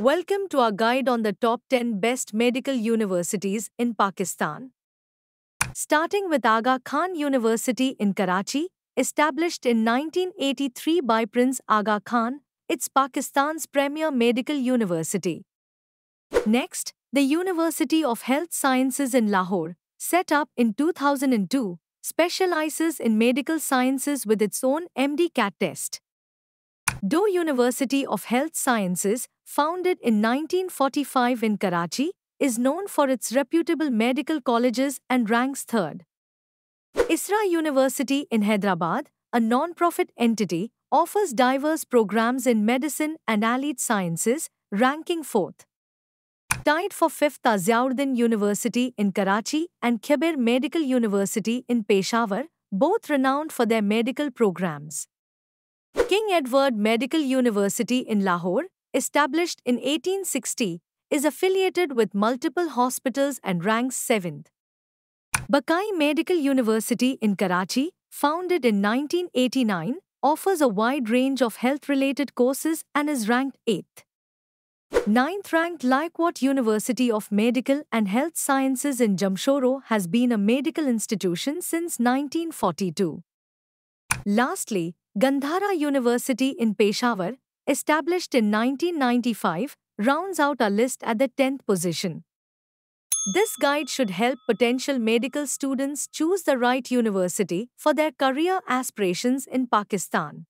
Welcome to our guide on the top 10 best medical universities in Pakistan. Starting with Aga Khan University in Karachi, established in 1983 by Prince Aga Khan, it's Pakistan's premier medical university. Next, the University of Health Sciences in Lahore, set up in 2002, specializes in medical sciences with its own MD-CAT test. Do University of Health Sciences founded in 1945 in Karachi, is known for its reputable medical colleges and ranks third. ISRA University in Hyderabad, a non-profit entity, offers diverse programs in medicine and allied sciences, ranking fourth. Tied for fifth are Ziauddin University in Karachi and Khyber Medical University in Peshawar, both renowned for their medical programs. King Edward Medical University in Lahore, established in 1860, is affiliated with multiple hospitals and ranks 7th. Bakai Medical University in Karachi, founded in 1989, offers a wide range of health related courses and is ranked 8th. 9th ranked Likwat University of Medical and Health Sciences in Jamshoro has been a medical institution since 1942. Lastly, Gandhara University in Peshawar established in 1995, rounds out our list at the 10th position. This guide should help potential medical students choose the right university for their career aspirations in Pakistan.